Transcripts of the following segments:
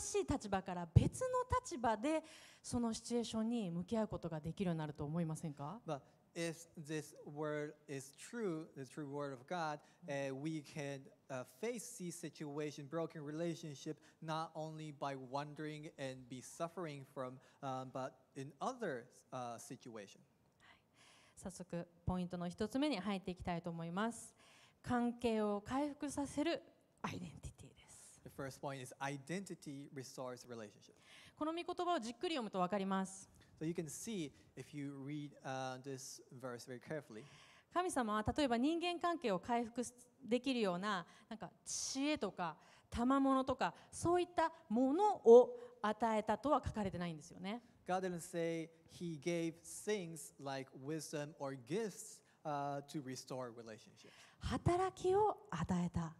しい立場から別の立場でそのシチュエーションに向き合うことができるようになると思いませんか、まあ if this word is true, the true word of God, uh, we can uh, face these situation, broken relationship, not only by wondering and be suffering from, um, but in other uh, situation. 早速ポイントの一つ目に入っていきたいと思います。関係を回復させるアイデンティティ。first point is identity restores relationship. この御言葉をじっくり読むと分かります。So you can see if you read、uh, this verse very carefully. 神様は例えば人間関係を回復できるようななんか知恵とか賜物とかそういったものを与えたとは書かれてないんですよね。God didn't say he gave things like wisdom or gifts、uh, to restore relationships. 働きを与えた。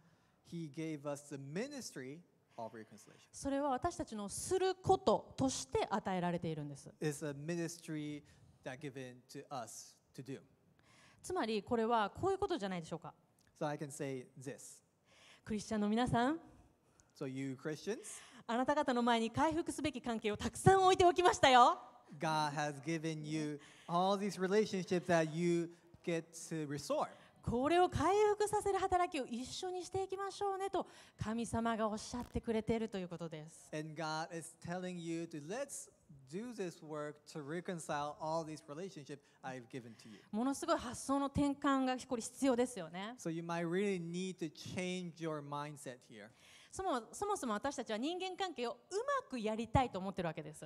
He gave us the ministry of reconciliation. それは私たちのすることとして与えられているんです。It's a ministry that given to us to do. つまりこれはこういうことじゃないでしょうか。So I can say this. クリスチャンの皆さん。So you Christians. あなた方の前に回復すべき関係をたくさん置いておきましたよ。God has given you all these relationships that you get to restore. これを回復させる働きを一緒にしていきましょうねと神様がおっしゃってくれているということです。ものすごい発想の転換がこれ必要ですよね。そもそも私たちは人間関係をうまくやりたいと思っているわけです。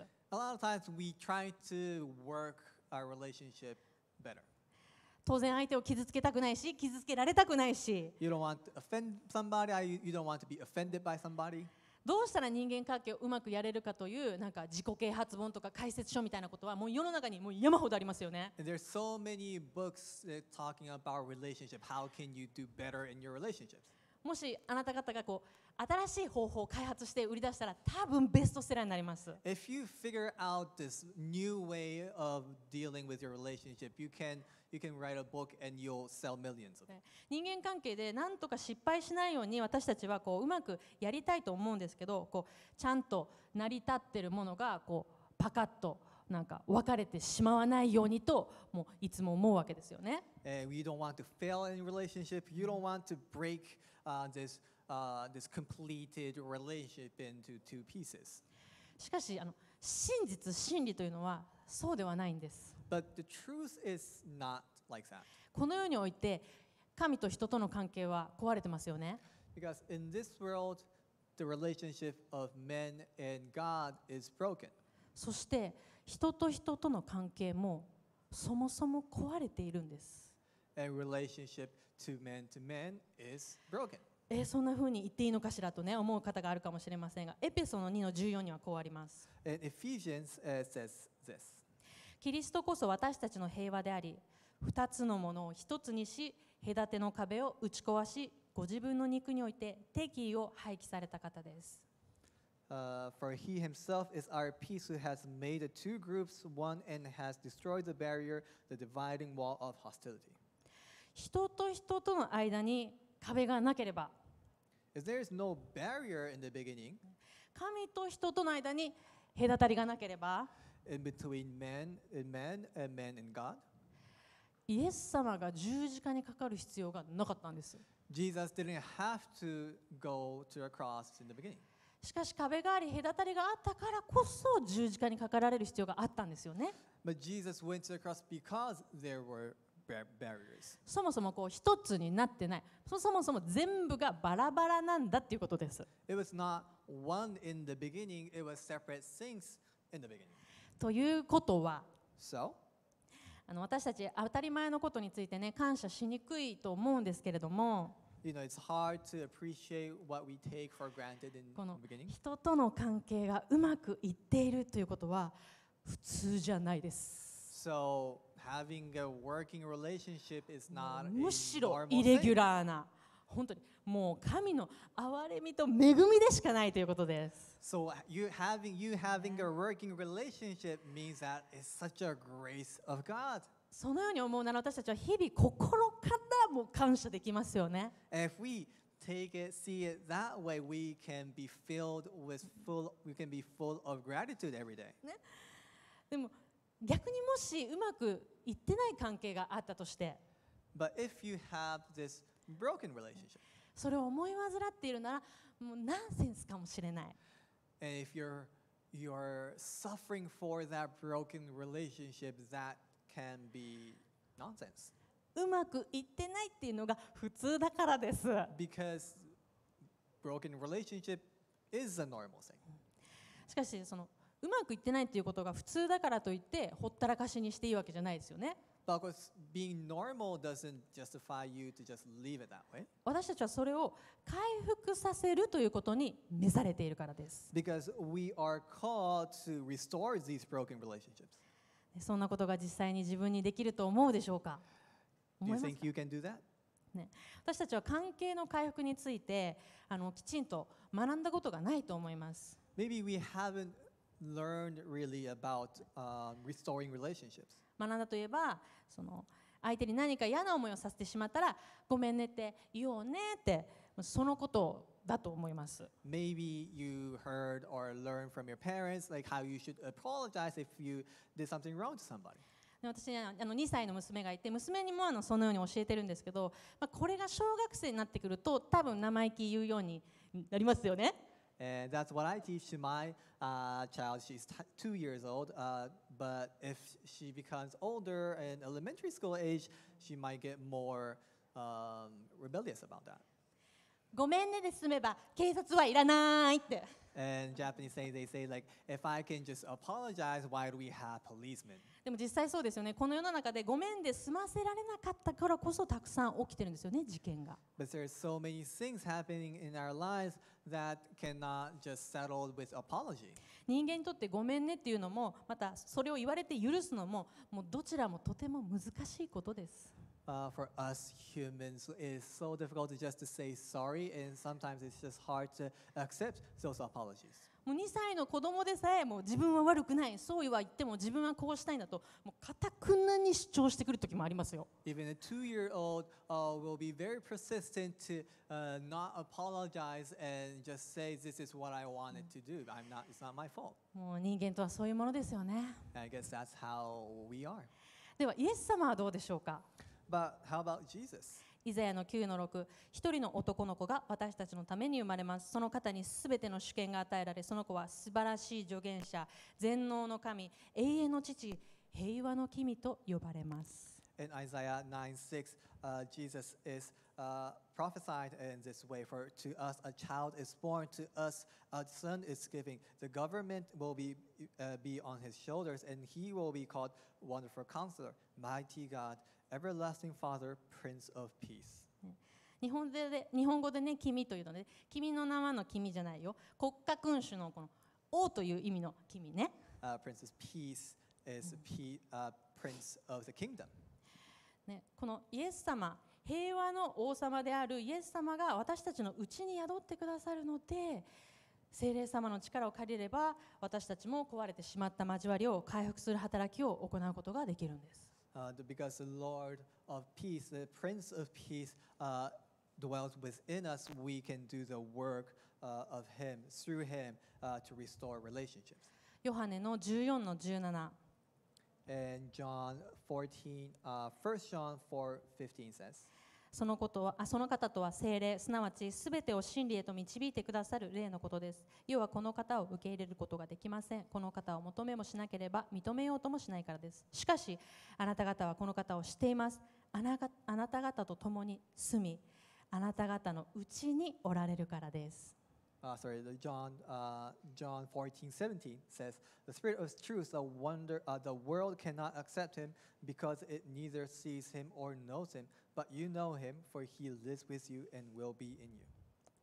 当然相手を傷つけたくないし傷つけられたくないし You don't want to offend somebody, you don't want to be offended by somebody. どうしたら人間関係をうまくやれるかというなんか自己啓発本とか解説書みたいなことはもう世の中にもう山ほどありますよね。And there's so many books talking about relationship. How can you do better in your relationships? もしあなた方がこう新しい方法を開発して売り出したら多分ベストセラーになります。If you figure out this new way of dealing with your relationship, you can you can write a book and you'll sell millions of it. 人間関係で何とか失敗しないように私たちはこううまくやりたいと思うんですけどこうちゃんと成り立ってるものがこうパカッとなんか分かれてしまわないようにともういつも思うわけですよね。And you don't want to fail in relationship. You don't want to break、uh, this, uh, this completed relationship into two pieces. しかしあの真実真理というのはそうではないんです。But the truth is not like that. この世において神と人との関係は壊れてますよね。Because in this world, the relationship of men and God is broken. そして人と人との関係もそもそも壊れているんです。And relationship to man to man is broken. えそんなふうに言っていいのかしらと、ね、思う方があるかもしれませんが、エペソの2の14にはこうあります。And Ephesians、uh, says this. キリストこそ私たちの平和であり2つのものを1つにし隔ての壁を打ち壊しご自分の肉において敵意を廃棄された方です。Uh, for he himself is our peace who has made the two groups one and has destroyed the barrier, the dividing wall of hostility. 人と人との間に壁がなければ If there is no barrier in the beginning, 神と人との間に隔たりがなければ in between man and man and man and God. イエス様が十字架にかかる必要がなかったんです。Jesus didn't have to go to a cross in the beginning. しかし壁があり隔たりがあったからこそ十字架にかかられる必要があったんですよね。But Jesus went to the cross because there were そもそもこう一つになってない。そもそも全部がバラバラなんだっていうことです。It was not one in the beginning, it was separate things in the beginning. ということは、so? あの私たち当たり前のことについてね感謝しにくいと思うんですけれども You know, it's hard to appreciate what we take for granted in この人との関係がうまくいっているということは普通じゃないです。So, having a working relationship is not a むしろイレギュラーな。本当にもう神の憐れみと恵みでしかないということです。So you having you having a working relationship means that it's such a grace of God. そのように思うなら私たちは日々心からも感謝できますよね。If we take it, see it that way, we can be filled with full, we can be full of gratitude every day. ね、でも逆にもしうまくいってない関係があったとして。But if you have this broken relationship. それを思い患っているならもうナンセンスかもしれない。And if you're you're suffering for that broken relationship, that can be nonsense. うまくいってないっていうのが普通だからです。Because broken relationship is a normal thing. しかしそのうまくいってないっていうことが普通だからといってほったらかしにしていいわけじゃないですよね。私たちはそれを回復させるということに召されているからです。そんなことが実際に自分にできると思うでしょうか私たちは関係の回復についてあのきちんと学んだことがないと思います。学んだといえばその相手に何か嫌な思いをさせてしまったらごめんねって言おうねってそのことだと思います。Maybe you heard or learned from your parents like how you should apologize if you did something wrong to somebody. 私あの2歳の娘がいて娘にもあのそのように教えてるんですけど、まあ、これが小学生になってくると多分生意気言うようになりますよね。And that's what I teach to my、uh, child. She's two years old.、Uh, but if she becomes older and elementary school age, she might get more um, rebellious about that. ごめんねで済めば、警察はいらないって。And Japanese say they say like, if I can just apologize, why do we have policemen? でも実際そうですよね。この世の中でごめんで済ませられなかったからこそたくさん起きてるんですよね、事件が。But there are so many things happening in our lives that cannot just settle with apology. 人間にとってごめんねっていうのも、またそれを言われて許すのも、もうどちらもとても難しいことです。uh, for us humans is so difficult to just to say sorry, and sometimes it's just hard to accept those apologies. もう2歳の子供でさえもう自分は悪くない、そうは言っても自分はこうしたいんだと、もうかたくなに主張してくる時もありますよ。Even a two-year-old、uh, will be very persistent to、uh, not apologize and just say this is what I wanted to do. I'm not, it's not my fault. もう人間とはそういうものですよね。I guess that's how we are. ではイエス様はどうでしょうか。But how about Jesus? イザヤの9の6、一人の男の子が私たちのために生まれます。その方にすべての主権が与えられ、その子は素晴らしい助言者、全能の神、永遠の父、平和の君と呼ばれます。In Isaiah 9 6, uh, Jesus is uh, prophesied in this way For to us a child is born, to us a son is given. The government will be, uh, be on his shoulders, and he will be called Wonderful Counselor, Mighty God. Everlasting Father, Prince of Peace. 日本で日本語でね、君というので、ね、君の名はの君じゃないよ。国家君主のこの王という意味の君ね。Uh, Princess Peace is P、uh, Prince of the Kingdom. ね、このイエス様、平和の王様であるイエス様が私たちのうちに宿ってくださるので、精霊様の力を借りれば私たちも壊れてしまった交わりを回復する働きを行うことができるんです。uh, because the Lord of peace, the Prince of peace, uh, dwells within us. We can do the work uh, of Him through Him uh, to restore relationships. ヨハネの14の17。And John 14, uh, 1 John 4 15 says, そのことはあその方とは精霊すなわち全てを真理へと導いてくださる霊のことです要はこの方を受け入れることができませんこの方を求めもしなければ認めようともしないからですしかしあなた方はこの方を知っていますあなあなた方と共に住みあなた方のうちにおられるからです uh, sorry, the John, uh, John 14, 17 says, The Spirit of truth, the, wonder, uh, the world cannot accept him because it neither sees him or knows him, but you know him, for he lives with you and will be in you.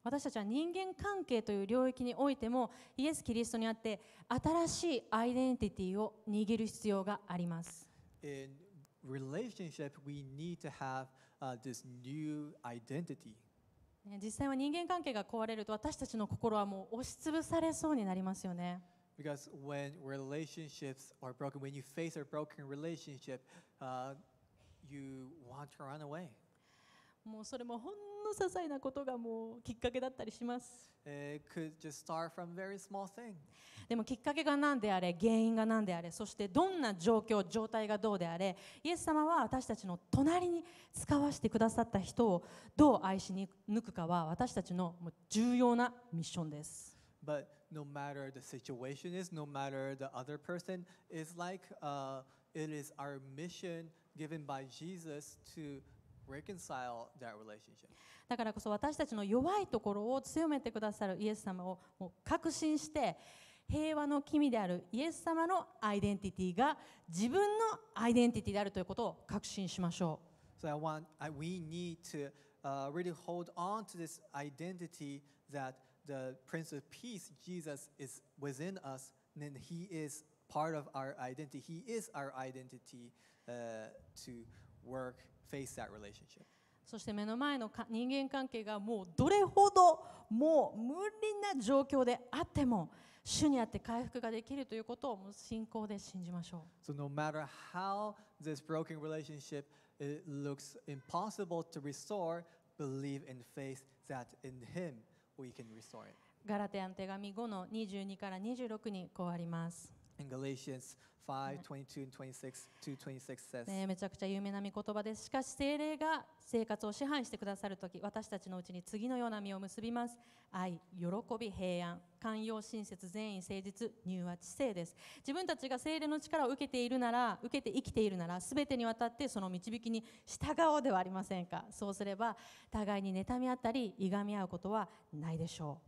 私たちは人間関係という領域においてもイエス・キリストにあって新しいアイデンティティを握る必要があります。In relationship, we need to have、uh, this new identity. ね、実際は人間関係が壊れると私たちの心はもう押しつぶされそうになりますよね。Because when relationships are broken, when you face a broken relationship,、uh, you want to run away. もうそれもほんの些細なことがもうきっかけだったりします。でもきっかけが何であれ、原因が何であれ、そしてどんな状況、状態がどうであれ、イエス様は私たちの隣に使わせてくださった人をどう愛し抜くかは私たちの重要なミッションです。But no matter the situation is, no matter the other person is like,、uh, it is our mission given by Jesus to だからこそ私たちの弱いところを強めてくださるイエス様をもう確信して平和の君であるイエス様のアイデンティティが自分のアイデンティティであるということを確信しましょう。So I want, I, we need to uh, really hold on to this identity that the Prince of Peace, Jesus, is within us, and then he is part of our identity. He is our identity uh, to work face that relationship. そして目の前のか人間関係がもうどれほどもう無理な状況であっても主にあって回復ができるということを信仰で信じましょう。So no matter how this broken relationship it looks impossible to restore, believe and faith that in Him we can restore it. ガラテアン手紙5の22から26にこうあります。In Galatians 5, 22 and 26, 2, 26 says, めちゃくちゃ有名な御言葉でしかし、精霊が生活を支配してくださると私たちのうちに次のような実を結びます。愛、喜び、平安、寛容、親切、善意、誠実、乳和、知性です。自分たちが精霊の力を受けているなら、受けて生きているなら、すべてにわたってその導きに従おうではありませんか。そうすれば、互いに妬み合ったり、いがみ合うことはないでしょ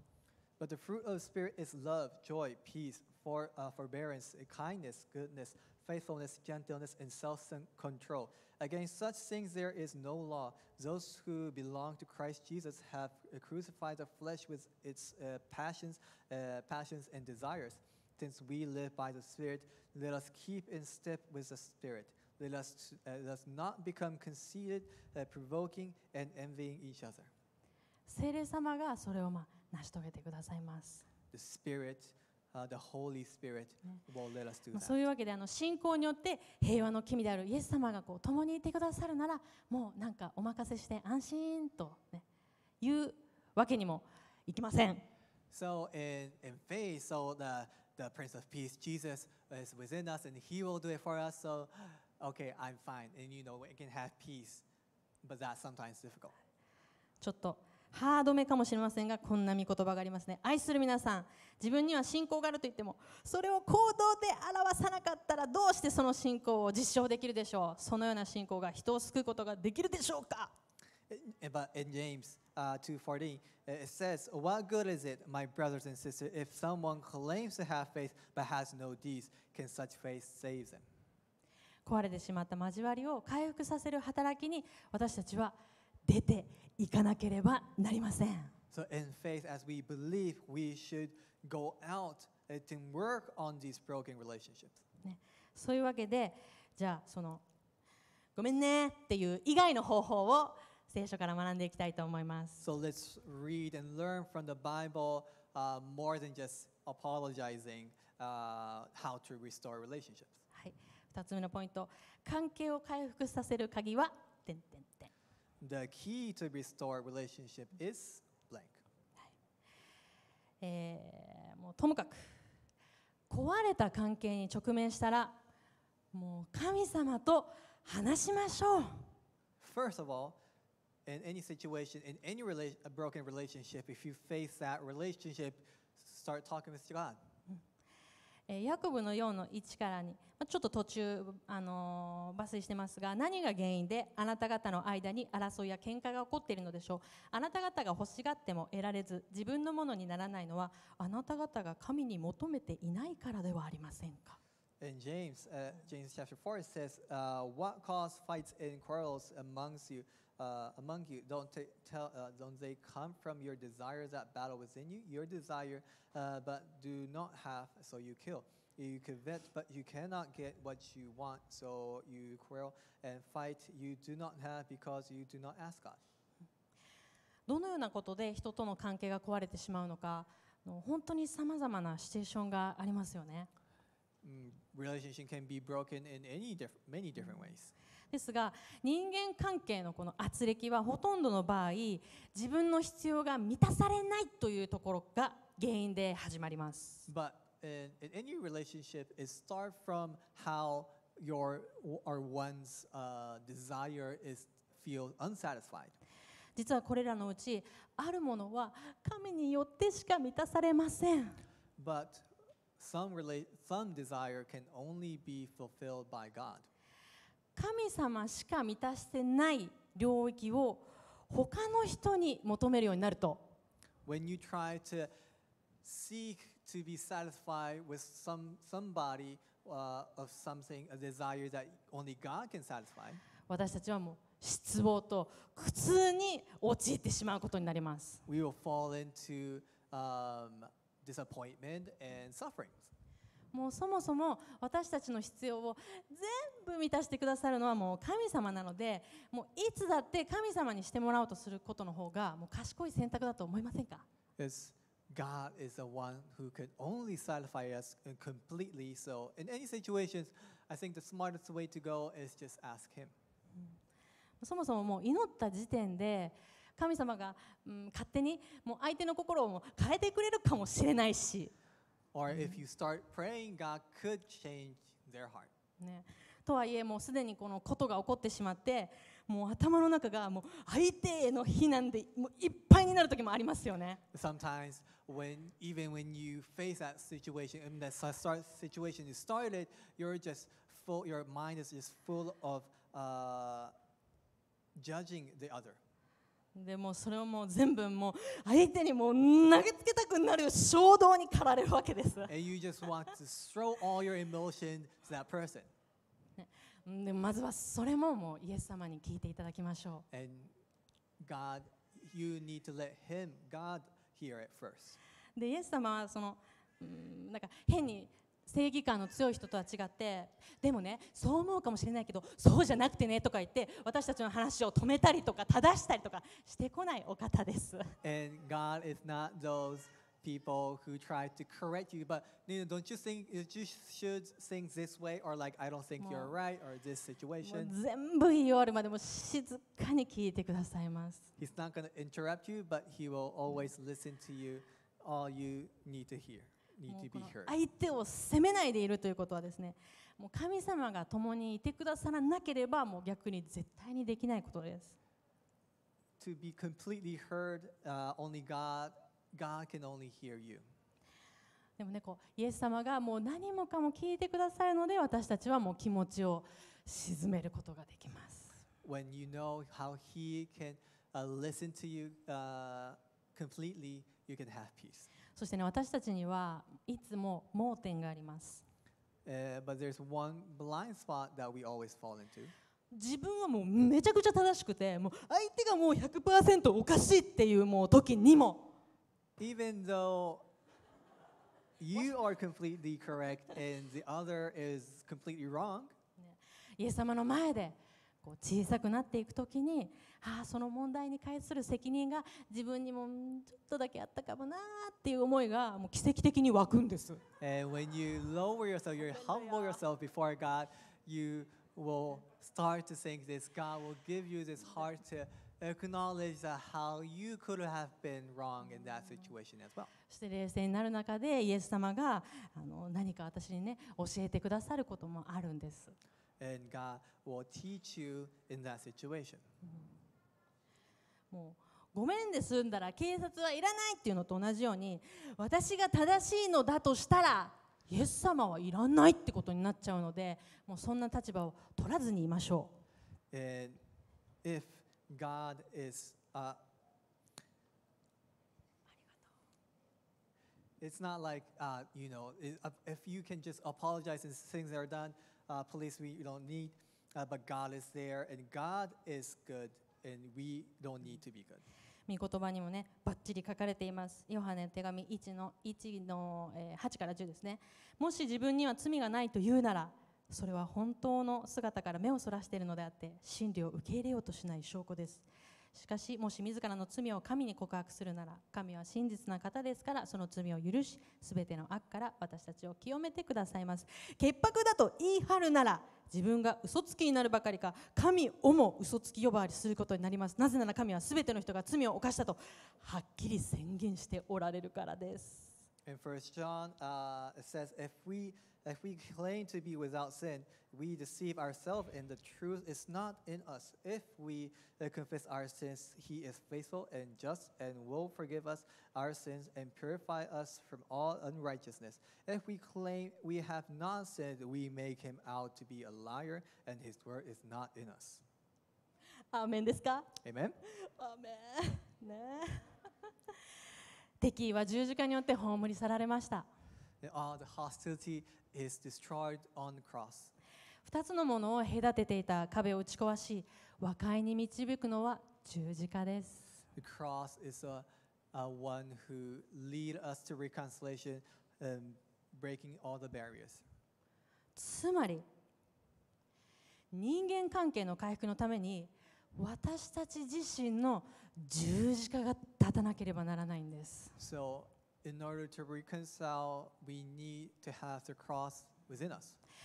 う。But the fruit of the Spirit is love, joy, peace, for, uh, forbearance, kindness, goodness, faithfulness, gentleness, and self control. Against such things there is no law. Those who belong to Christ Jesus have crucified the flesh with its uh, passions, uh, passions and desires. Since we live by the Spirit, let us keep in step with the Spirit. Let us, uh, let us not become conceited, uh, provoking, and envying each other. 聖霊様がそれをまあ成し遂げてくださいます。The Spirit そういうわけであの信仰によって平和の君であるイエス様がこう共にいてくださるならもうなんかお任せして安心と、ね、いうわけにもいきません。So in, in faith, so the, the Prince of Peace, Jesus, is within us and He will do it for us. So, okay, I'm fine. And you know, we can have peace. But that's sometimes difficult. ちょっとハードめかもしれませんがこんな見言葉がありますね愛する皆さん自分には信仰があると言ってもそれを行動で表さなかったらどうしてその信仰を実証できるでしょうそのような信仰が人を救うことができるでしょうか But in James uh, 2:14, it says, "What good is it, my brothers and sisters, if someone claims to have faith but has no deeds? Can such faith save them?" 壊れてしまった交わりを回復させる働きに私たちは出ていかなければなりません。So in faith, as we believe, we should go out and work on these broken relationships. ね、そういうわけで、じゃあそのごめんねっていう以外の方法を聖書から学んでいきたいと思います。So let's read and learn from the Bible、uh, more than just apologizing、uh, how to restore relationships. はい、二つ目のポイント、関係を回復させる鍵は。てんてん The key to restore relationship is blank. えー、もうともかく壊れた関係に直面したらもう神様と話しましょう。First of all, in any situation, in any rela broken relationship, if you face that relationship, start talking with God. えヤコブの4の1からにちょっと途中、あの抜粋してますが何が原因であなた方の間に争いや喧嘩が起こっているのでしょうあなた方が欲しがっても得られず自分のものにならないのはあなた方が神に求めていないからではありませんか In James, uh, James chapter 4, says, uh, What cause fights and quarrels amongst you? uh, among you. Don't, t- tell, uh, don't they come from your desires that battle within you? Your desire, uh, but do not have, so you kill. You covet, but you cannot get what you want, so you quarrel and fight. You do not have because you do not ask God. どのようなことで人との関係が壊れてしまうのか、本当にさまざまなシチュエーションがありますよね。Relationship can be broken in any diff many different w a y ですが人間関係のこの圧力はほとんどの場合自分の必要が満たされないというところが原因で始まります。But in, in any relationship, it starts from how your or one's、uh, desire is feel unsatisfied. 実はこれらのうちあるものは神によってしか満たされません。But some, some desire can only be fulfilled by God. 神様しか満たしてない領域を他の人に求めるようになると。When you try to seek to be satisfied with some, somebody、uh, of something, a desire that only God can satisfy, 私たちはもう失望と苦痛に陥ってしまうことになります。We will fall into、um, disappointment and suffering. もうそもそも私たちの必要を全部満たしてくださるのはもう神様なのでもういつだって神様にしてもらおうとすることの方がもう賢い選択だと思いませんか、God is the one who can only satisfy us completely. So, in any situations, I think the smartest way to go is just ask Him. そもそももう祈った時点で神様が、うん、勝手にもう相手の心を変えてくれるかもしれないし。Or if you start praying, God could change their heart. ね、とはいえもうすでにこのことが起こってしまってもう頭の中がもう相手への非難でもういっぱいになる時もありますよね。Sometimes when even when you face that situation and that start situation is started, you're just full your mind is just full of、uh, judging the other. でもそれをもう全部もう相手にも投げつけたくなる衝動に駆られるわけです。でまずはそれももうイエス様に聞いていただきましょう。And God, you need to let Him, God, hear it first. でイエス様はその、うん、なんか変に。正義感の強い人とは違ってでもねそう思うかもしれないけどそうじゃなくてねとか言って私たちの話を止めたりとか正したりとかしてこないお方です。And God is not those people who try to correct you, but you know, don't you think you should think this way or like I don't think you're right or this situation? He's not going to interrupt you, but he will always listen to you all you need to hear. 相手を責めないでいるということはですねもう神様が共にいてくださらなければもう逆に絶対にできないことです。To be completely heard,、uh, only God, God can only hear you. でもねこう、イエス様がもう何もかも聞いてくださるので私たちはもう気持ちを沈めることができます。When you know how He can、uh, listen to you、uh, completely, you can have peace. そしてね、私たちにはいつも盲点があります。Uh, but there's one blind spot that we always fall into. 自分はもうめちゃくちゃ正しくて、もう相手がもう100%おかしいっていうもう時にも、Even though you are completely correct and the other is completely wrong, イエス様の前でこう小さくなっていく時にああその問題に対する責任が自分にもちょっとだけあったかもなっていう思いがもう奇跡的に湧くんです。And when you lower yourself, you humble yourself before God, you will start to think this God will give you this heart to acknowledge that how you could have been wrong in that situation as well. そして冷静になる中でイエス様があの何か私にね教えてくださることもあるんです。and God will teach you in that situation. もうごめんで済んだら警察はいらないっていうのと同じように私が正しいのだとしたらイエス様はいらないってことになっちゃうのでもうそんな立場を取らずにいましょう。And if God is、a It's not like, uh, you know, i f you can just apologize and things that are done, uh, police we don't need, but God is there, and God is good, and we don't need to be good. 御言葉にもね、ばっちり書かれています。ヨハネ手紙1の ,1 の、えー、8から10ですね。もし自分には罪がないというなら、それは本当の姿から目をそらしているのであって、真理を受け入れようとしない証拠です。しかしもし自らの罪を神に告白するなら神は真実な方ですからその罪を許しすべての悪から私たちを清めてくださいます潔白だと言い張るなら自分が嘘つきになるばかりか神をも嘘つき呼ばわりすることになりますなぜなら神はすべての人が罪を犯したとはっきり宣言しておられるからです In 1 John、uh, it says if we If we claim to be without sin, we deceive ourselves, and the truth is not in us. If we uh, confess our sins, He is faithful and just and will forgive us our sins and purify us from all unrighteousness. If we claim we have not sinned, we make Him out to be a liar, and His word is not in us. Amen Amen. Amen. ね。敵意は十字架によって葬り去られました。all the hostility is destroyed on the cross. 二つのものを隔てていた壁を打ち壊し、和解に導くのは十字架です。The cross is a, a one who lead us to reconciliation, um, breaking all the barriers. つまり、人間関係の回復のために、私たち自身の十字架が立たなければならないんです。So,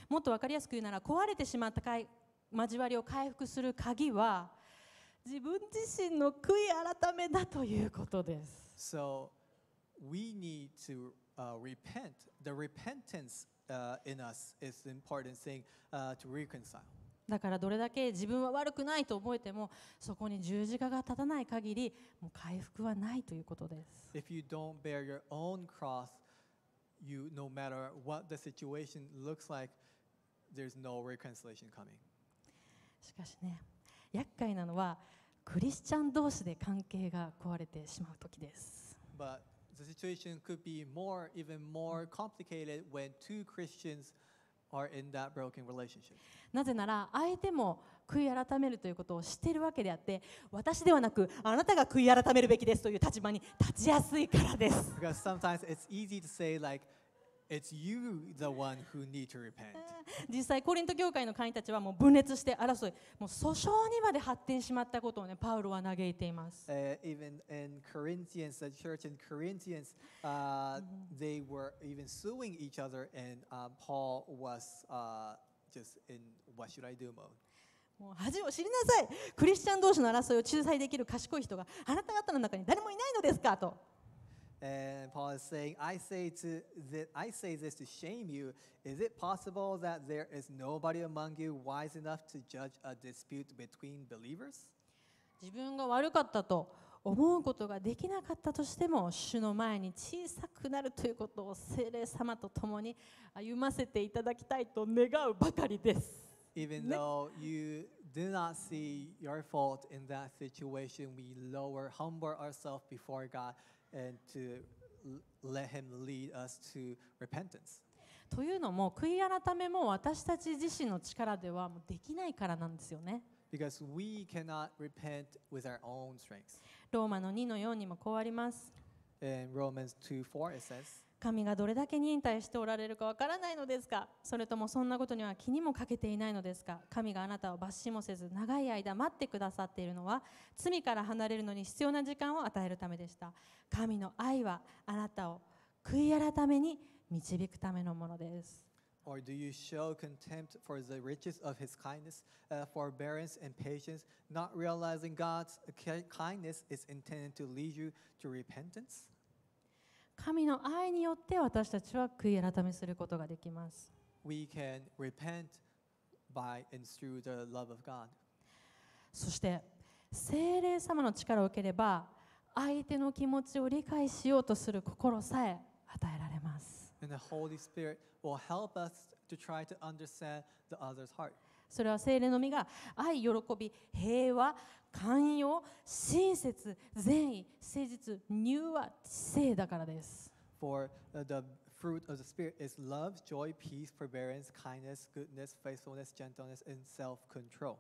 もっとわかりやすく言うなら、壊れてしまったかい交わりを回復する鍵は、自分自身の悔い改めだということです。So, we need to、uh, repent. The repentance、uh, in us is important thing、uh, to reconcile. だからどれだけ自分は悪くないと思えてもそこに十字架が立たない限りもう回復はないということです。If you don't bear your own cross, you, no matter what the situation looks like, there's no reconciliation coming. しかしね、厄介なのはクリスチャン同士で関係が壊れてしまう時です。But the situation could be more, even more complicated when two Christians なぜなら相手も悔い改めるということを知っているわけであって私ではなくあなたが悔い改めるべきですという立場に立ちやすいからです。It's you the one who need to repent. 実際、コリント教会の会員たちはもう分裂して争い、もう訴訟にまで発展しまったことを、ね、パウロは嘆いています。Uh, even in もう恥を知りなさい、クリスチャン同士の争いを仲裁できる賢い人があなた方の中に誰もいないのですかと。And Paul is saying, I say, to that, I say this to shame you. Is it possible that there is nobody among you wise enough to judge a dispute between believers? 自分が悪かったと思うことができなかったとしても、主の前に小さくなるということを聖霊様と共に歩ませていただきたいと願うばかりです。Even though you do not see your fault in that situation, we lower, humble ourselves before God. and to let Him lead us to repentance. というのも、悔い改めも私たち自身の力ではもうできないからなんですよね。Because we cannot repent with our own strength. ローマの2のようにもこうあります。In Romans 2:4 it says, 神がどれだけ忍耐しておられるかわからないのですかそれともそんなことには気にもかけていないのですか神があなたを罰しもせず長い間待ってくださっているのは罪から離れるのに必要な時間を与えるためでした神の愛はあなたを悔い改めに導くためのものです Or do you show contempt for the riches of his kindness, uh, forbearance, and patience, not realizing God's kindness is intended to lead you to repentance? 神の愛によって私たちは悔い改めすることができます。We can repent by and through the love of God. そして、精霊様の力を受ければ、相手の気持ちを理解しようとする心さえ与えられます。And the Holy Spirit will help us to try to understand the other's heart. それは精霊の実が愛喜び平和寛容親切善意誠実乳和知性だからです For the fruit of the Spirit is love, joy, peace, forbearance, kindness, goodness, faithfulness, gentleness, and self-control.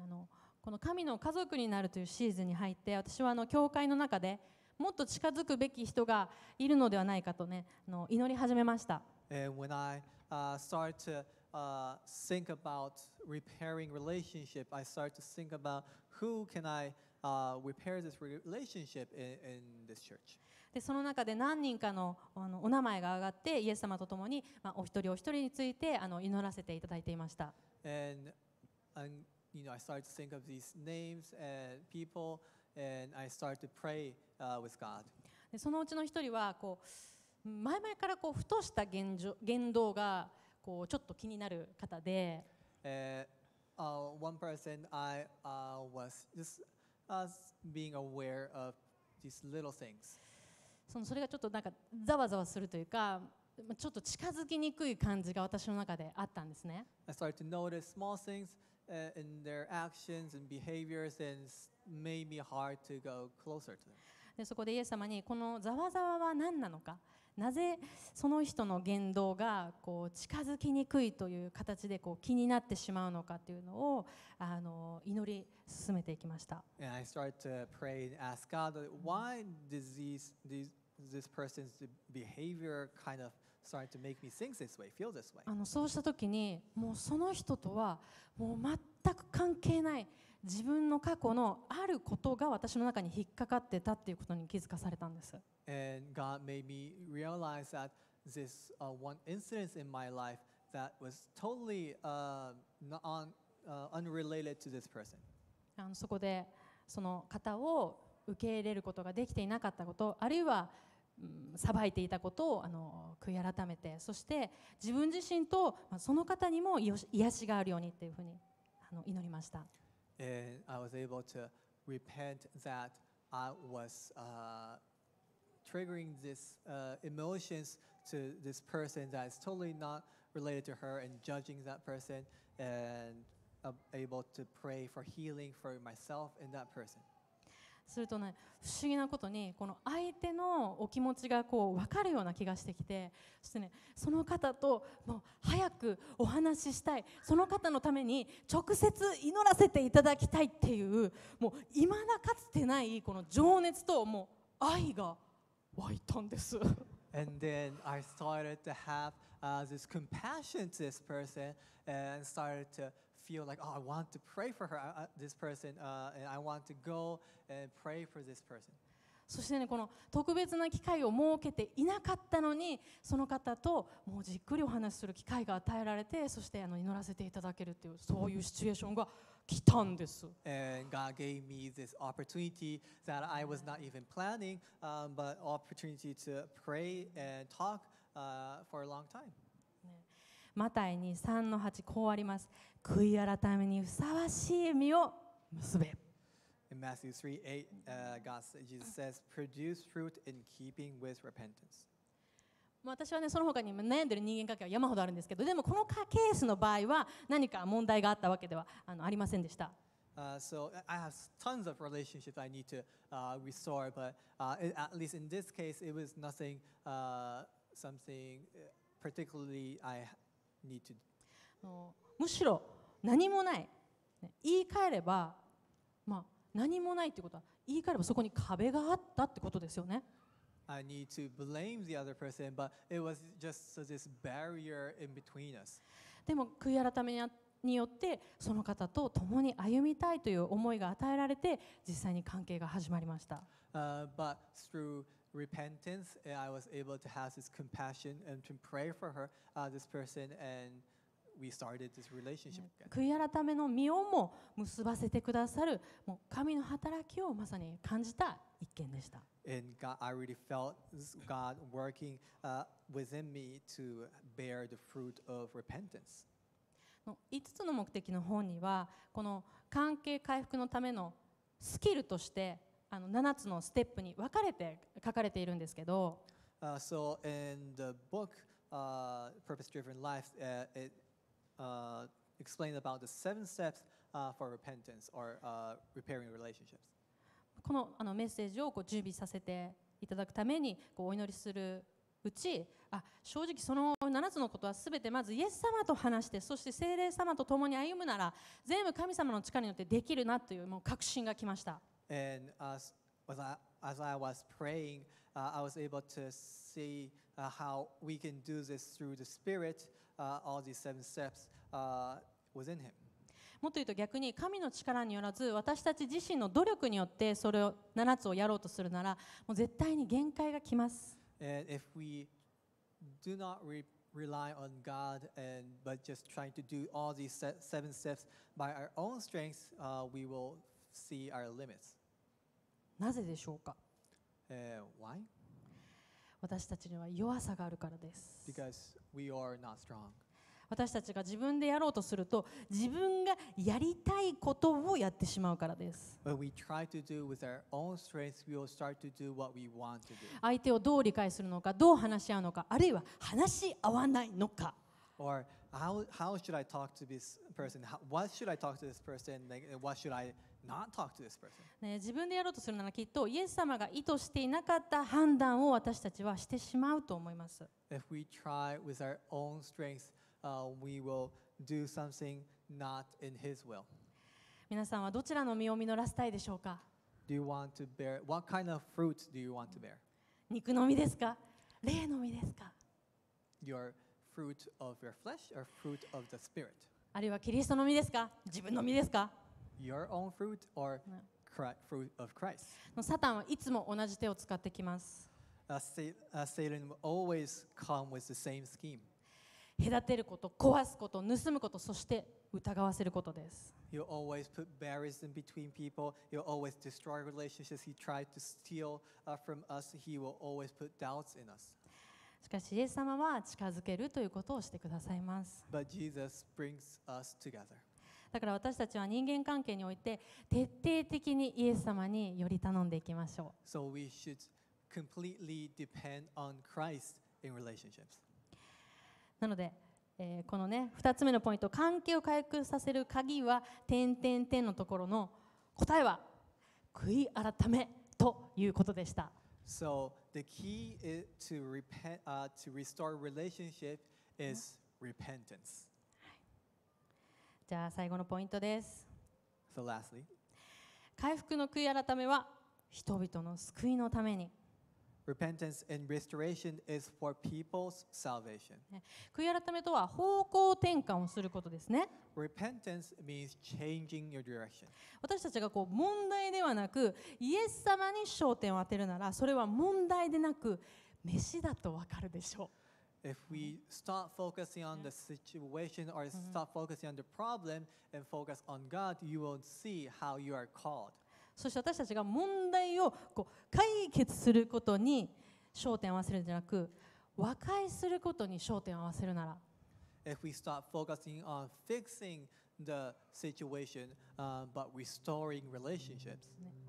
あのこの神の家族になるというシーズンに入って私はあの教会の中でもっと近づくべき人がいるのではないかとねあの祈り始めました。And when I, uh, started to u think about repairing relationship, I start to think about who can I uh, repair this relationship in, in this church. でその中で何人かのあのお名前が上がってイエス様と共に、まあ、お一人お一人についてあの祈らせていただいていました。でそのうちの一人はこう前々からこうふとした言言動がこうちょっと気になる方で。えー uh, one person I uh, was just us being aware of these little things. そのそれがちょっとなんかざわざわするというか、ちょっと近づきにくい感じが私の中であったんですね。I started to notice small things in their actions and behaviors and made me hard to go closer to them. でそこでイエス様にこのざわざわは何なのか。なぜその人の言動がこう近づきにくいという形でこう気になってしまうのかというのをあの祈り進めていきました。あの、そうした時に、もうその人とはもう全く関係ない。自分の過去のあることが私の中に引っかかってたっていうことに気づかされたんです。that was totally、uh, on, uh, unrelated to this person. あのそこでその方を受け入れることができていなかったことあるいはさばいていたことをあの悔い改めてそして自分自身とその方にも癒しがあるようにっていうふうにあの祈りました。and I was able to repent that I was uh, triggering these uh, emotions to this person that is totally not related to her and judging that person and uh, able to pray for healing for myself and that person. するとね不思議なことにこの相手のお気持ちがこう分かるような気がしてきてそしてねその方ともう早くお話ししたいその方のために直接祈らせていただきたいっていうもういまだかつてないこの情熱ともう愛が湧いたんです。And then I started to have uh, this compassion to this person and started to feel like, oh, I want to pray for her, this person, uh, and I want to go and pray for this person. そしてね、この特別な機会を設けていなかったのに、その方ともうじっくりお話しする機会が与えられて、そしてあの祈らせていただけるという、そういうシチュエーションが来たんです。And God gave me this opportunity that I was not even planning,、um, but opportunity to pray and talk、uh, for a long time. マタイに3の8こうあります悔い改めにふさわしい実を結べ In Matthew 3 8, uh, God, Jesus says, produce fruit in keeping with repentance. 私はねその他に悩んでる人間関係は山ほどあるんですけどでもこのケースの場合は何か問題があったわけではあのありませんでした。Uh, so I have tons of relationships I need to uh, restore, but uh, at least in this case, it was nothing, uh, something particularly I むしろ何もない言い換えれば、まあ、何もないということは言い換えればそこに壁があったってことですよね。I need to blame the other person, but it was just this barrier in between us. でも悔い改めによってその方と共に歩みたいという思いが与えられて実際に関係が始まりました。Uh, but through repentance, and I was able to have this compassion and to pray for her, uh, this person, and we started this relationship again. 悔い改めの実をも結ばせてくださる、もう神の働きをまさに感じた一件でした。And God, I really felt God working、uh, within me to bear the fruit of repentance. 5つの目的の本にはこの関係回復のためのスキルとしてあの7つのステップに分かれて書かれているんですけど、uh, so in the book、uh, Purpose Driven Life、uh, it uh, explained about the seven steps、uh, for repentance or、uh, repairing relationships このあのメッセージをこう準備させていただくためにこうお祈りするうちあ正直その7つのことは全てまずイエス様と話してそして精霊様と共に歩むなら全部神様の力によってできるなというもう確信がきました。And as, as, I, as I was praying, uh, I was able to see uh, how we can do this through the Spirit, uh, all these seven steps uh, within Him. もっと言うと逆に神の力によらず私たち自身の努力によってそれを7つをやろうとするならもう絶対に限界がきます。And if we do not rely on God and but just trying to do all these seven steps by our own uh, we will see our limits. なぜでしょうか、uh, why? 私たちには弱さがあるからです。Because we are not strong. 私たちが自分でやろうとすると自分がやりたいことをやってしまうからです。相手をどう理解するのか、どう話し合うのか、あるいは話し合わないのか。Or how, how should I talk to this person? How, what should I talk to this person? Like, what should I not talk to this person? ね、自分でやろうとするならきっと、イエス様が意図していなかった判断を私たちはしてしまうと思います。If we try with our own strength, uh, we will do something not in His will. 皆さんはどちらの実を実らせたいでしょうか Do you want to bear, what kind of fruit do you want to bear? 肉の実ですか霊の実ですか Your fruit of your flesh or fruit of the spirit? あるいはキリストの実ですか自分の実ですか Your own fruit or fruit of Christ? サタンはいつも同じ手を使ってきます。Satan will always come with the same scheme. 隔てること、壊すこと、盗むこと、そして疑わせることです。You always put barriers in between people. You always destroy relationships. He tried to steal uh, from us. He will always put doubts in us. しかし、イエス様は近づけるということをしてくださいます。But Jesus brings us together. だから私たちは人間関係において徹底的にイエス様により頼んでいきましょう。So we should completely depend on Christ in relationships. なので、えー、このね、2つ目のポイント、関係を回復させる鍵は、点点点のところの答えは、悔い改めということでした。So the key to repent, uh, to restore relationship is repentance. じゃあ最後のポイントです。So lastly, 回復の悔い改めは人々の救いのために。Repentance and restoration is for people's salvation. 悔い改めとは方向転換をすることですね。Repentance means changing your direction. 私たちがこう問題ではなく、イエス様に焦点を当てるなら、それは問題でなく、飯だとわかるでしょう。If we stop focusing on the situation or stop focusing on the problem and focus on God, you will see how you are called. そして私たちが問題をこう解決することに焦点を合わせるんじゃなく和解することに焦点を合わせるなら If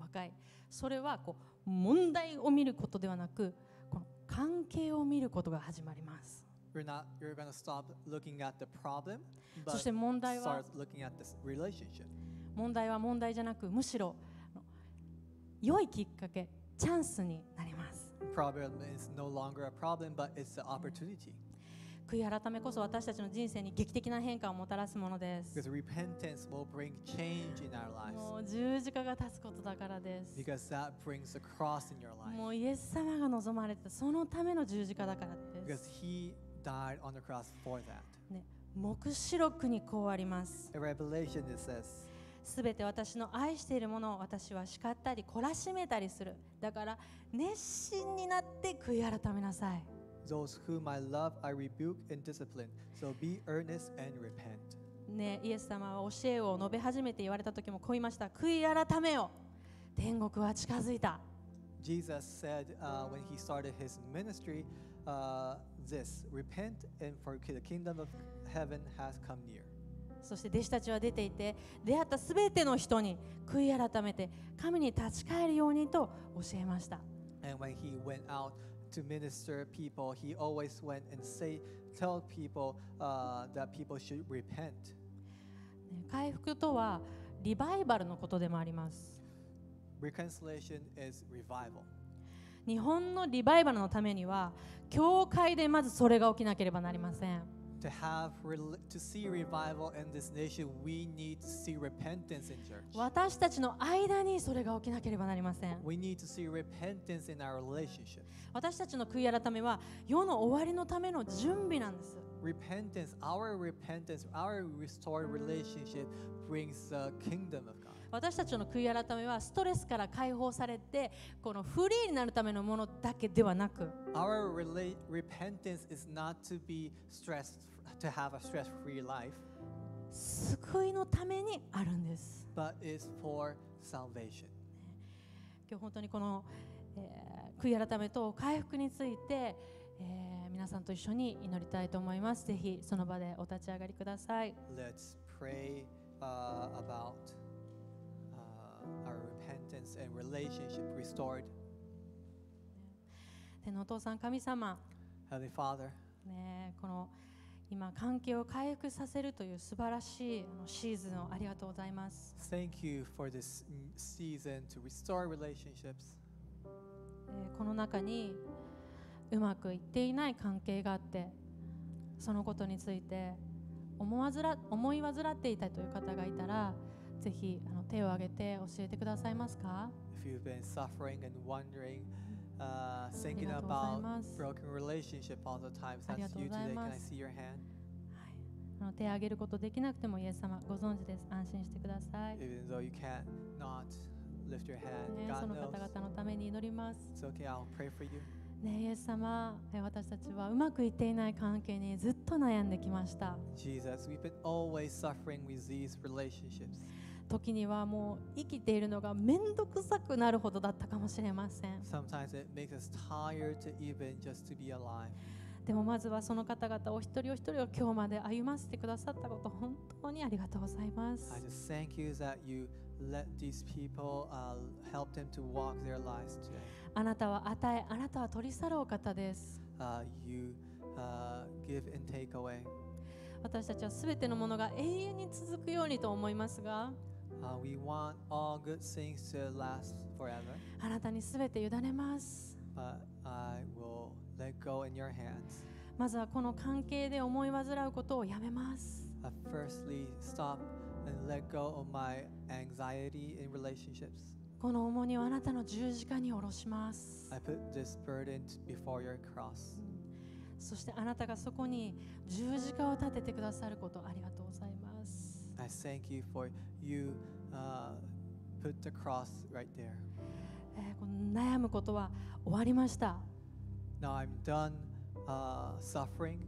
w それはこう問題を見ることではなく関係を見ることが始まりますそして問題は問題は問題じゃなくむしろ良いきっかけ、チャンスになります。Problem is no longer a problem, but it's an opportunity. 悔い改めこそ私たちの人生に劇的な変化をもたらすものです。もう十字架が立つことだからです。もうイエス様が望まれてそのための十字架だからです。ね、黙示録にこうあります。すべて私の愛しているものを私は叱ったり懲らしめたりするだから熱心になって悔い改めなさい Those whom I love I rebuke and discipline so be earnest and repent ねイエス様は教えを述べ始めて言われた時もこう言いました悔い改めよ天国は近づいた Jesus said、uh, when he started his ministry、uh, this repent and for the kingdom of heaven has come near そして弟子たちは出ていて出会った全ての人に悔い改めて神に立ち返るようにと教えました。And when he went out to minister people, he always went and say, tell people、uh, that people should repent. 回復とはリバイバルのことでもあります。Reconciliation is revival. 日本のリバイバルのためには教会でまずそれが起きなければなりません。to have to see revival in this nation, we need to see repentance in church. We need to see repentance in our relationship. 私たちの悔い改めは世の終わりのための準備なんです。Repentance, our repentance, our restored relationship brings the kingdom of 私たちの悔い改めはストレスから解放されてこのフリーになるためのものだけではなく Our repentance is not to be stressed to have a stress free life 救いのためにあるんです but it's for salvation 今日本当にこの、えー、悔い改めと回復について、えー、皆さんと一緒に祈りたいと思いますぜひその場でお立ち上がりください Let's pray、uh, about our repentance and relationship restored. 天お父さん、神様、Heavenly Father, ね、この今、関係を回復させるという素晴らしいあのシーズンをありがとうございます。thank you for this season to restore relationships. えこの中にうまくいっていない関係があって、そのことについて思わずら思い患っていたという方がいたら、ぜひあの手を挙げて教えてくださいますか If you've been suffering and wondering, uh, thinking about broken relationship all the time, that's you today. Can I see your hand? あの手を挙げることできなくてもイエス様ご存知です安心してください Even though you can't not lift your hand, ね God その方 knows. 々のために祈ります It's okay, I'll pray for you. ねイエス様え私たちはうまくいっていない関係にずっと悩んできました Jesus, we've been always suffering with these relationships. 時にはもう生きているのが面倒くさくなるほどだったかもしれません。でもまずはその方々お一人お一人を今日まで歩ませてくださったこと本当にありがとうございます。I just thank you that you let these people、uh, help them to walk their lives today. あなたは与え、あなたは取り去るお方です。Uh, you, uh, give and take away. 私たちはすべてのものが永遠に続くようにと思いますが。we want all good things to last forever. あなたにすべて委ねます。But I will let go in your hands. まずはこの関係で思い煩うことをやめます。I firstly stop and let go of my anxiety in relationships. この重荷をあなたの十字架に下ろします。I put this burden before your cross. そしてあなたがそこに十字架を立ててくださることありがとうございます。I thank you for you uh, put the cross right there. この悩むことは終わりました。Now I'm done、uh, suffering.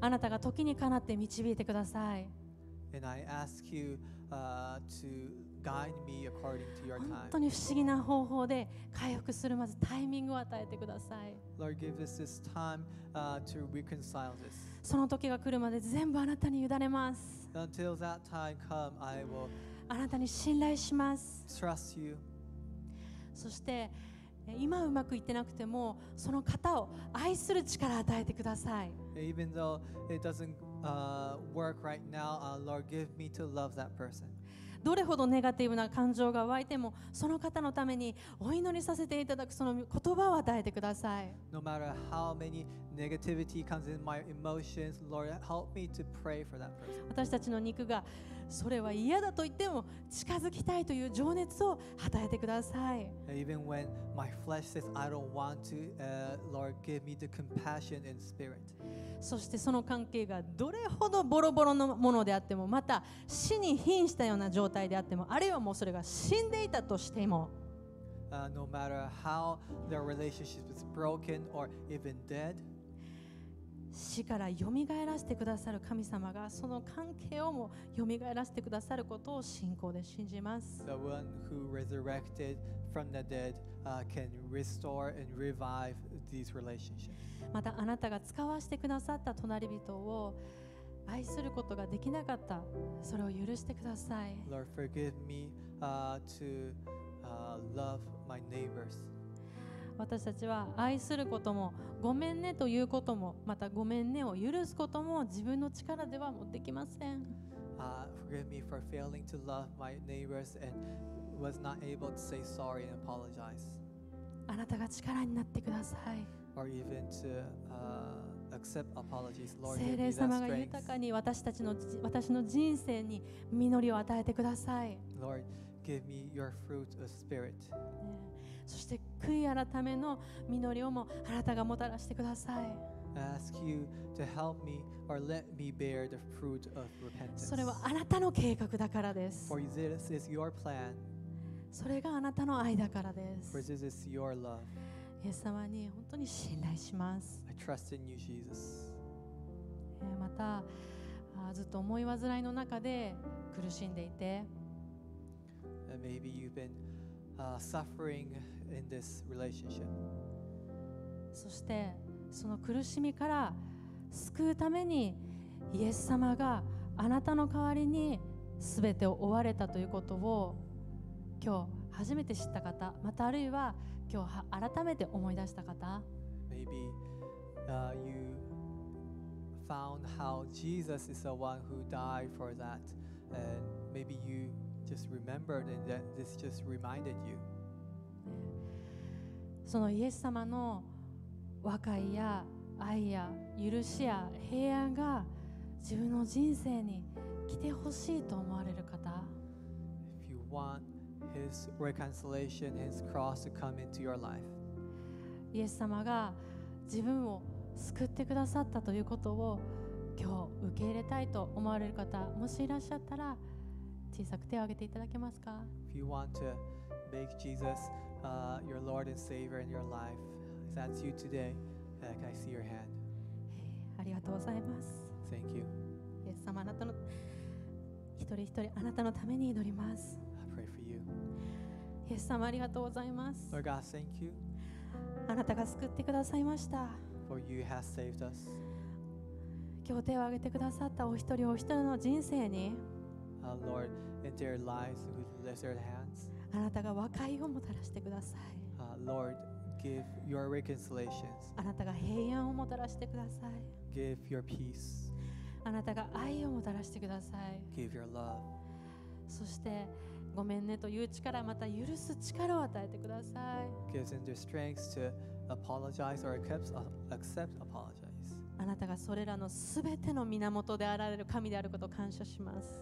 あなたが時にかなって導いてください。And I ask you、uh, to guide me according to your time. 本当に不思議な方法で回復するまずタイミングを与えてください。Lord, give us this time、uh, to reconcile this. その時が来るまで全部あなたに委ねます。Until that time come, I will あなたに信頼します trust you. そしてえ今うまくいってなくてもその方を愛する力を与えてください Even though it doesn't uh, work right now, uh, Lord, give me to love that person. どれほどネガティブな感情が湧いてもその方のためにお祈りさせていただくその言葉を与えてください。No matter how many negativity comes in my emotions, Lord, help me to pray for that person. 私たちの肉がそれは嫌だと言っても近づきたいという情熱を与えてください。Even when my flesh says I don't want to,、uh, Lord, give me the compassion in spirit. そしてその関係がどれほどボロボロのものであっても、また死に瀕したような状態であっても、あるいはもうそれが死んでいたとしても。Uh, no matter how their relationship is broken or even dead. 死からよみがえらせてくださる神様がその関係をもよみがえらせてくださることを信仰で信じます。The one who resurrected from the dead、uh, can restore and revive these relationships. またあなたが使わしてくださった隣人を愛することができなかったそれを許してください。Lord, forgive me、uh, to、uh, love my neighbors. 私たちは愛することもごめんねということもまたごめんねを許すことも自分の力では持ってきません。Uh, forgive me for failing to love my neighbors and was not able to say sorry and apologize. あなたが力になってください。Or even to, uh, 聖霊様が豊かに私たちの私の人生に実りを与えてください。Lord, give me your fruit of spirit. そして悔い改めの実りをもあなたがもたらしてください。それはあなたの計画だからです。For this is your plan. それがあなたの愛だからです。For this is your love. イエス様に本当に信頼します。I t r u あ t in you, Jesus. またずっと思い患いの中で苦しんでいて。Maybe you've been, uh, suffering in this relationship. そしてその苦しみから救うためにイエス様があなたの代わりに全てを追われたということを今日初めて知った方またあるいは今日改めて思い出した方 Maybe、uh, you found how Jesus is the one who died for that and maybe you just remembered and that this just reminded you そのイエス様の和解や愛や許しや平安が自分の人生に来てほしいと思われる方 If you want His reconciliation, His cross to come into your life. イエス様が自分を救ってくださったということを今日受け入れたいと思われる方もしいらっしゃったら小さく手を挙げていただけますか If you want to make Jesus uh, your Lord and Savior in your life? If that's you today, uh, can I see your hand? ありがとうございます。Thank you. イエス様あなたの一人一人あなたのために祈ります。I pray for you. イエス様ありがとうございます。Lord God, thank you. あなたが救ってくださいました。For you have saved us. 今日手を挙げてくださったお一人お一人の人生に。Uh, Lord, in their lives, who lift their hands. あなたが和解をもたらしてください。Uh, Lord, give your reconciliations. あなたが平安をもたらしてください。Give your peace. あなたが愛をもたらしてください。Give your love. そして、ごめんねという力、また許す力を与えてください。Gives in their strengths to apologize or accept, accept apology. あなたがそれらのすべての源であられる神であることを感謝します。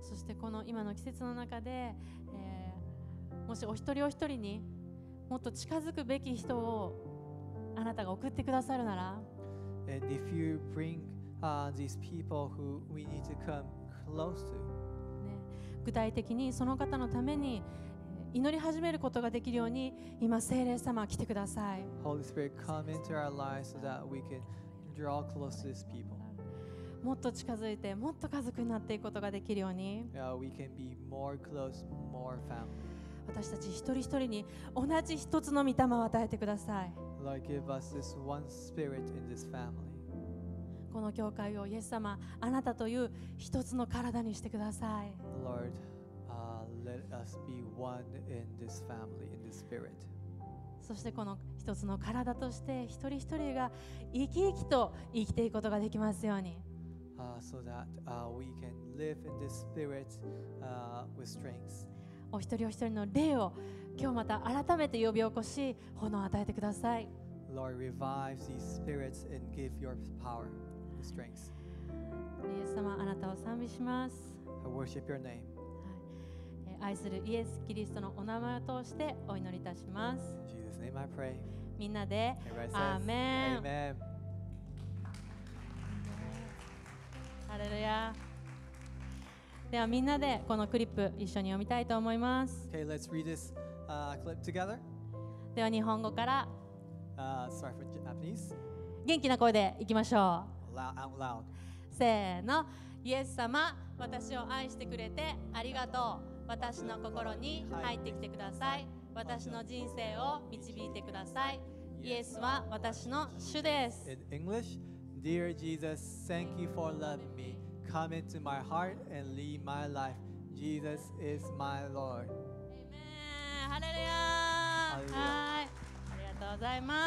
そしてこの今の季節の中で、えもしお一人お一人にもっと近づくべき人をあなたが送ってくださるなら。具体的にその方のために祈り始めることができるように今聖霊様来てください Holy Spirit come into our lives so that we can draw close to these people もっと近づいてもっと家族になっていくことができるように yeah, we can be more close, more family. 私たち一人一人に同じ一つの御霊を与えてください Lord, give us this one spirit in this family この教会をイエス様あなたという一つの体にしてください Lord, uh, let us be one in this family, in this spirit. そしてこの一つの体として一人一人が生き生きと生きていくことができますように。Uh, so that, uh, we can live in this spirit, uh, with strength. お一人お一人の霊を今日また改めて呼び起こし、炎を与えてください。Lord, revive these spirits and give your power, your strength. イエス様、あなたを賛美します。I worship your name. 愛するイエス・キリストのお名前を通してお祈りいたします。みんなで、アーメン。レルヤではみんなでこのクリップ一緒に読みたいと思います。Okay, let's read this, uh, clip together. では日本語から、uh, sorry for Japanese. 元気な声でいきましょう。out loud. せーの、イエス様、私を愛してくれてありがとう。私の心に入ってきてください私の人生を導いてくださいイエスは私の主です In English Dear Jesus thank you for loving me come into my heart and lead my life Jesus is my Lord Amen ハレルヤはいありがとうございます